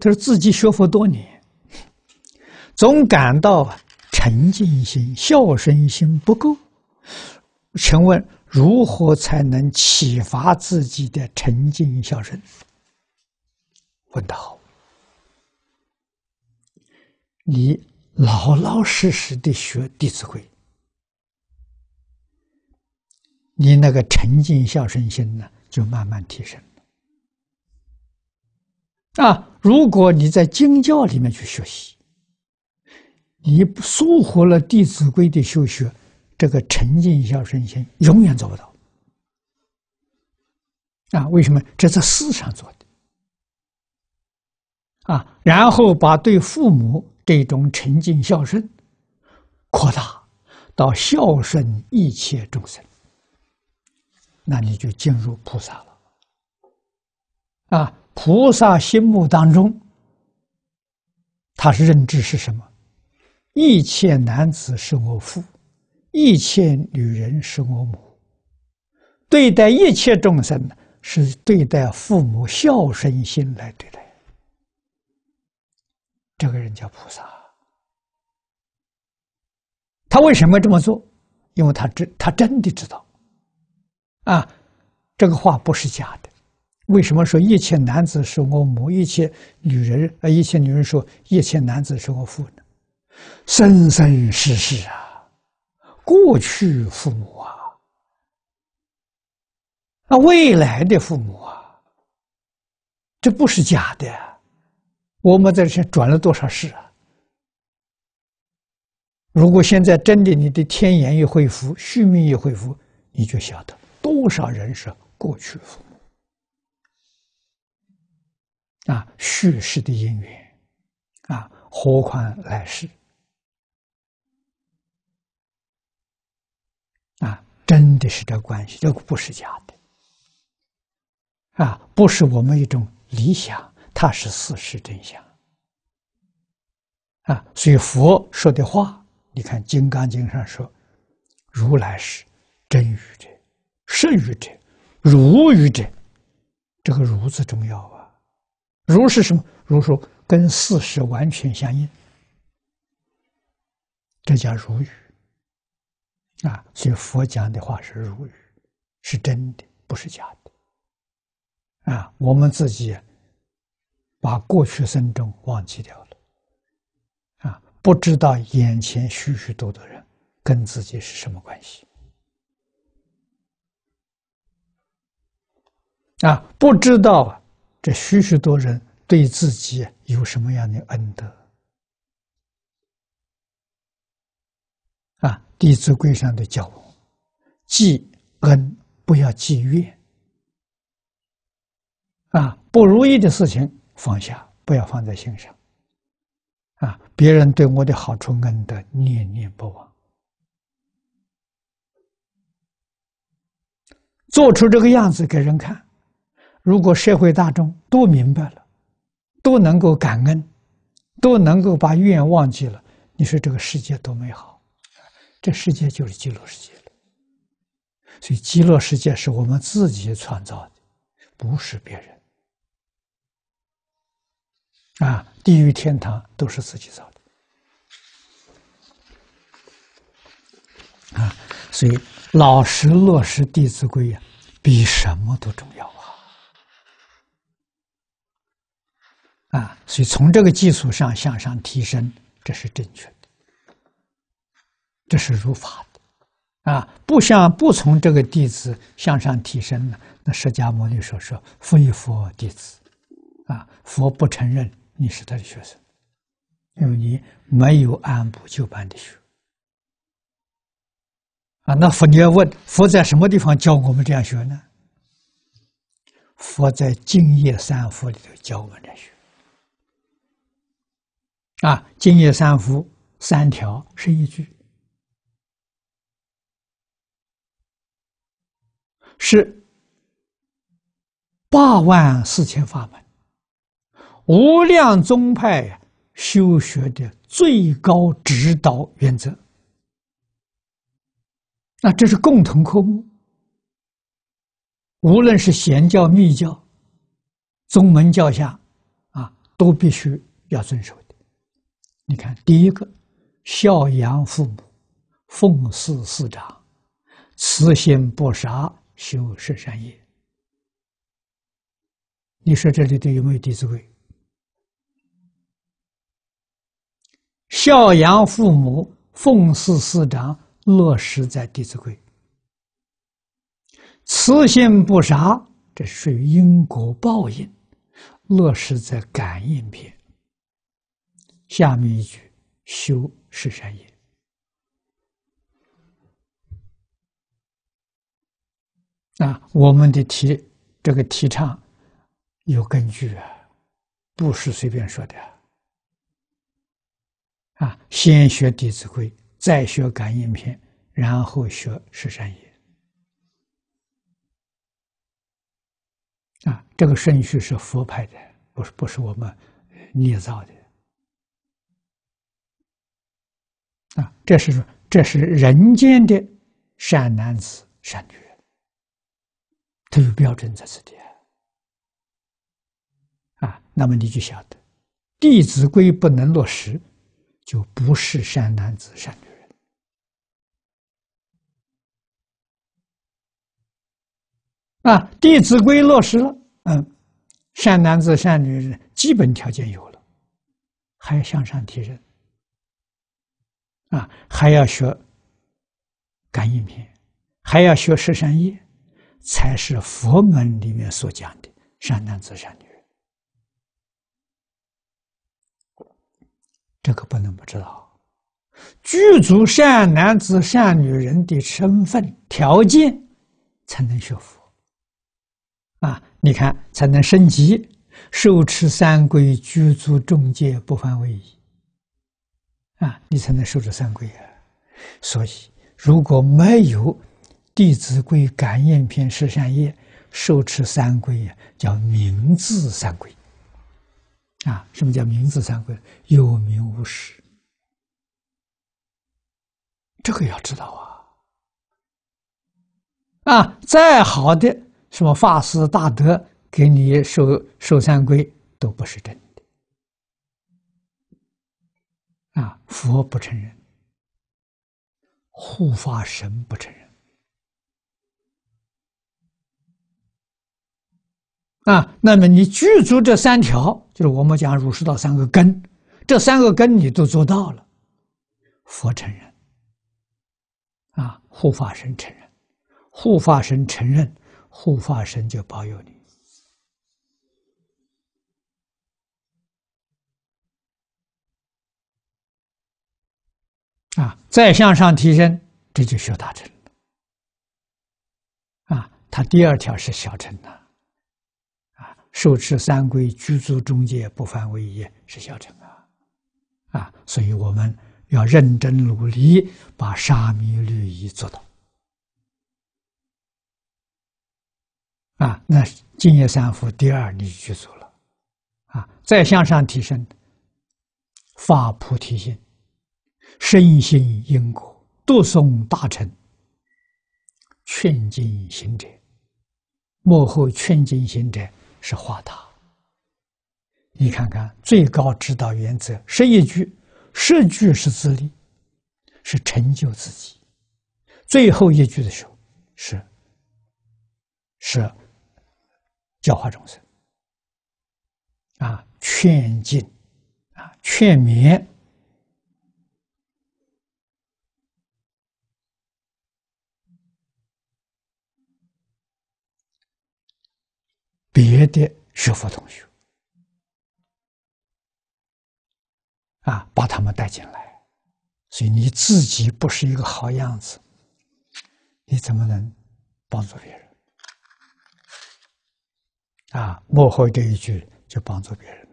他说：“自己学佛多年，总感到沉静心、孝顺心不够，请问如何才能启发自己的沉静孝顺？”问得好，你老老实实的学《弟子规》，你那个沉静孝顺心呢，就慢慢提升。啊！如果你在经教里面去学习，你不疏忽了《弟子规》的修学，这个沉敬孝顺心永远做不到。啊，为什么？这是思上做的。啊，然后把对父母这种沉静孝顺扩大到孝顺一切众生，那你就进入菩萨了。啊！菩萨心目当中，他是认知是什么？一切男子是我父，一切女人是我母。对待一切众生，是对待父母孝顺心来对待。这个人叫菩萨。他为什么这么做？因为他知，他真的知道。啊，这个话不是假的。为什么说一切男子是我母，一切女人啊，一切女人说一切男子是我父呢？生生世世啊，过去父母啊，那未来的父母啊，这不是假的。我们在这转了多少世啊？如果现在真的你的天眼一恢复，续命一恢复，你就晓得多少人是过去父。啊，叙事的因缘，啊，何况来世，啊，真的是这关系，这个不是假的，啊，不是我们一种理想，它是事实真相，啊，所以佛说的话，你看《金刚经》上说：“如来是真语者，是语者，如语者。”这个“如”字重要啊。如是什么？如说跟事实完全相应，这叫如语啊。所以佛讲的话是如语，是真的，不是假的啊。我们自己把过去生中忘记掉了啊，不知道眼前许许多多的人跟自己是什么关系啊，不知道。这许许多人对自己有什么样的恩德啊？弟子规上的教文，记恩不要记怨啊！不如意的事情放下，不要放在心上啊！别人对我的好处恩德，念念不忘，做出这个样子给人看。如果社会大众都明白了，都能够感恩，都能够把怨忘记了，你说这个世界多美好！这世界就是极乐世界了。所以，极乐世界是我们自己创造的，不是别人。啊，地狱天堂都是自己造的。啊，所以老实落实《弟子规》呀，比什么都重要。啊，所以从这个基础上向上提升，这是正确的，这是如法的啊。不向不从这个弟子向上提升呢？那释迦牟尼所说，非佛弟子啊，佛不承认你是他的学生，因为你没有按部就班的学啊。那佛你要问，佛在什么地方教我们这样学呢？佛在精业三佛里头教我们这样学。啊，今夜三伏三条是一句，是八万四千法门，无量宗派修学的最高指导原则。那这是共同科目，无论是贤教、密教、宗门教下啊，都必须要遵守。你看，第一个，孝养父母，奉事师长，慈心不杀，修十善业。你说这里头有没有《弟子规》？孝养父母，奉事师长，落实在《弟子规》。慈心不杀，这属于因果报应，落实在感应篇。下面一句，修是善业。啊，我们的提这个提倡有根据啊，不是随便说的啊。先学《弟子规》，再学《感应篇》，然后学十三业。啊，这个顺序是佛派的，不是不是我们捏造的。啊，这是这是人间的善男子、善女人，都标准在此地啊。那么你就晓得，《弟子规》不能落实，就不是善男子、善女人。啊，《弟子规》落实了，嗯，善男子、善女人基本条件有了，还向上提升。啊，还要学感应篇，还要学十三业，才是佛门里面所讲的善男子、善女人。这个不能不知道，具足善男子、善女人的身份条件，才能学佛。啊，你看，才能升级，受持三皈，具足众戒，不犯位仪。啊，你才能受持三规啊。所以，如果没有《弟子规》《感应篇》《十善业》，受持三规呀，叫名字三规。啊，什么叫名字三规？有名无实，这个要知道啊！啊，再好的什么法师大德给你受受三规，都不是真的。啊！佛不承认，护法神不承认。啊，那么你具足这三条，就是我们讲儒释道三个根，这三个根你都做到了，佛承认。啊，护法神承认，护法神承认，护法神就保佑你。啊，再向上提升，这就修大乘了。啊，他第二条是小乘的。啊，受持三规，居足中介，不犯威仪，是小乘啊。啊，所以我们要认真努力，把沙弥律仪做到。啊，那敬业三福第二你居做了。啊，再向上提升，法菩提心。深信因果，读诵大乘，劝进行者。幕后劝进行者是化他。你看看最高指导原则是一句，十句是自立，是成就自己。最后一句的时候，是是教化众生。啊，劝进，啊，劝勉。别的学佛同学，啊，把他们带进来，所以你自己不是一个好样子，你怎么能帮助别人？啊，幕后这一句就帮助别人。